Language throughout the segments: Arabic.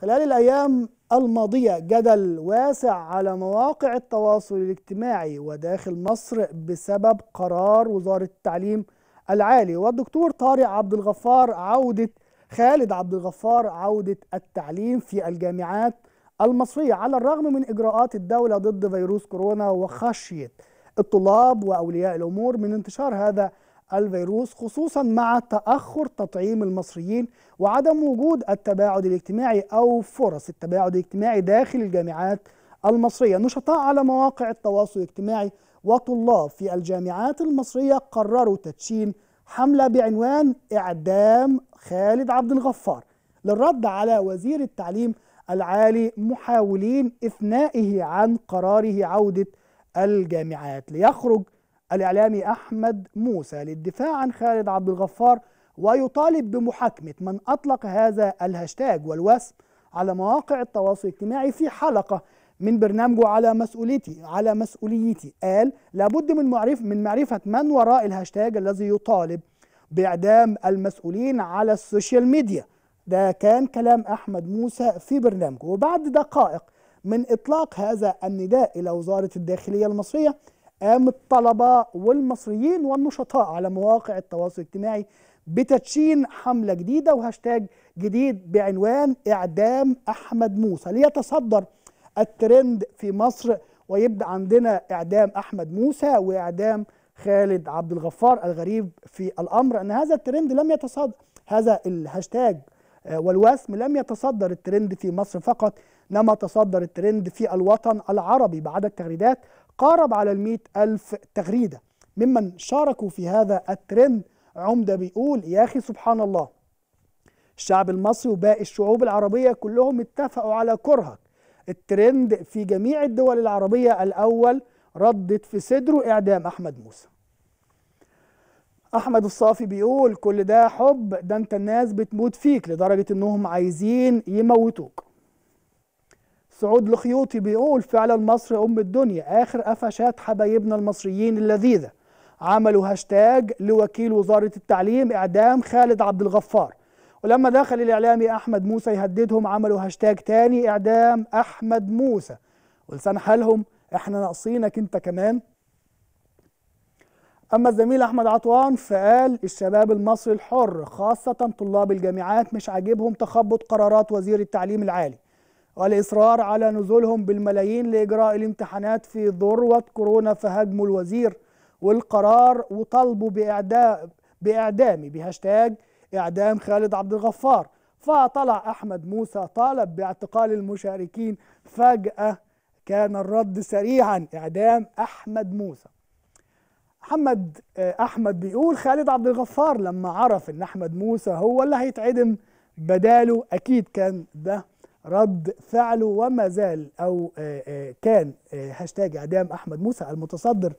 خلال الأيام الماضية جدل واسع على مواقع التواصل الاجتماعي وداخل مصر بسبب قرار وزارة التعليم العالي والدكتور طارق عبد الغفار عودة خالد عبد الغفار عودة التعليم في الجامعات المصرية على الرغم من إجراءات الدولة ضد فيروس كورونا وخشية الطلاب وأولياء الأمور من انتشار هذا الفيروس خصوصا مع تأخر تطعيم المصريين وعدم وجود التباعد الاجتماعي أو فرص التباعد الاجتماعي داخل الجامعات المصرية نشطاء على مواقع التواصل الاجتماعي وطلاب في الجامعات المصرية قرروا تدشين حملة بعنوان إعدام خالد عبد الغفار للرد على وزير التعليم العالي محاولين إثنائه عن قراره عودة الجامعات ليخرج الإعلامي أحمد موسى للدفاع عن خالد عبد الغفار ويطالب بمحاكمة من أطلق هذا الهاشتاج والوسم على مواقع التواصل الاجتماعي في حلقة من برنامجه على مسؤوليتي على مسؤوليتي قال لابد من معرف من معرفة من وراء الهاشتاج الذي يطالب بإعدام المسؤولين على السوشيال ميديا ده كان كلام أحمد موسى في برنامجه وبعد دقائق من إطلاق هذا النداء إلى وزارة الداخلية المصرية قام الطلبة والمصريين والنشطاء على مواقع التواصل الاجتماعي بتدشين حملة جديدة وهاشتاج جديد بعنوان إعدام أحمد موسى ليتصدر الترند في مصر ويبدأ عندنا إعدام أحمد موسى وإعدام خالد عبد الغفار الغريب في الأمر أن هذا الترند لم يتصدر هذا الهاشتاج آه، والوسم لم يتصدر الترند في مصر فقط إنما تصدر الترند في الوطن العربي بعدد تغريدات قارب على ال ألف تغريدة ممن شاركوا في هذا الترند عمدة بيقول يا أخي سبحان الله الشعب المصري وباقي الشعوب العربية كلهم اتفقوا على كرهك الترند في جميع الدول العربية الأول ردت في صدره إعدام أحمد موسى أحمد الصافي بيقول كل ده حب ده أنت الناس بتموت فيك لدرجة إنهم عايزين يموتوك سعود الخيوطي بيقول فعلا مصر أم الدنيا آخر قفشات حبايبنا المصريين اللذيذة عملوا هاشتاج لوكيل وزارة التعليم إعدام خالد عبد الغفار ولما دخل الإعلامي أحمد موسى يهددهم عملوا هاشتاج تاني إعدام أحمد موسى ولسان حالهم إحنا ناقصينك أنت كمان أما الزميل أحمد عطوان فقال الشباب المصري الحر خاصة طلاب الجامعات مش عاجبهم تخبط قرارات وزير التعليم العالي والإصرار على نزولهم بالملايين لإجراء الامتحانات في ذروة كورونا فهاجموا الوزير والقرار وطالبوا بإعدام بإعدامي بهاشتاج إعدام خالد عبد الغفار فطلع أحمد موسى طالب باعتقال المشاركين فجأة كان الرد سريعا إعدام أحمد موسى محمد أحمد بيقول خالد عبد الغفار لما عرف إن أحمد موسى هو اللي هيتعدم بداله أكيد كان ده رد فعله وما زال او آه، آه، كان آه، هاشتاج اعدام احمد موسى المتصدر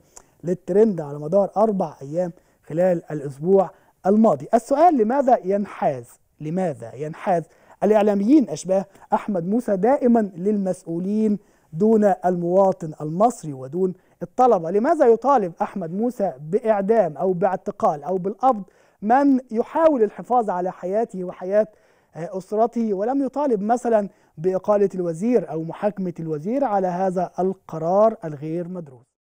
للترند على مدار اربع ايام خلال الاسبوع الماضي. السؤال لماذا ينحاز؟ لماذا ينحاز الاعلاميين اشباه احمد موسى دائما للمسؤولين دون المواطن المصري ودون الطلبه، لماذا يطالب احمد موسى باعدام او باعتقال او بالقبض من يحاول الحفاظ على حياته وحياه آه، أسرته ولم يطالب مثلا بإقالة الوزير أو محاكمة الوزير على هذا القرار الغير مدروس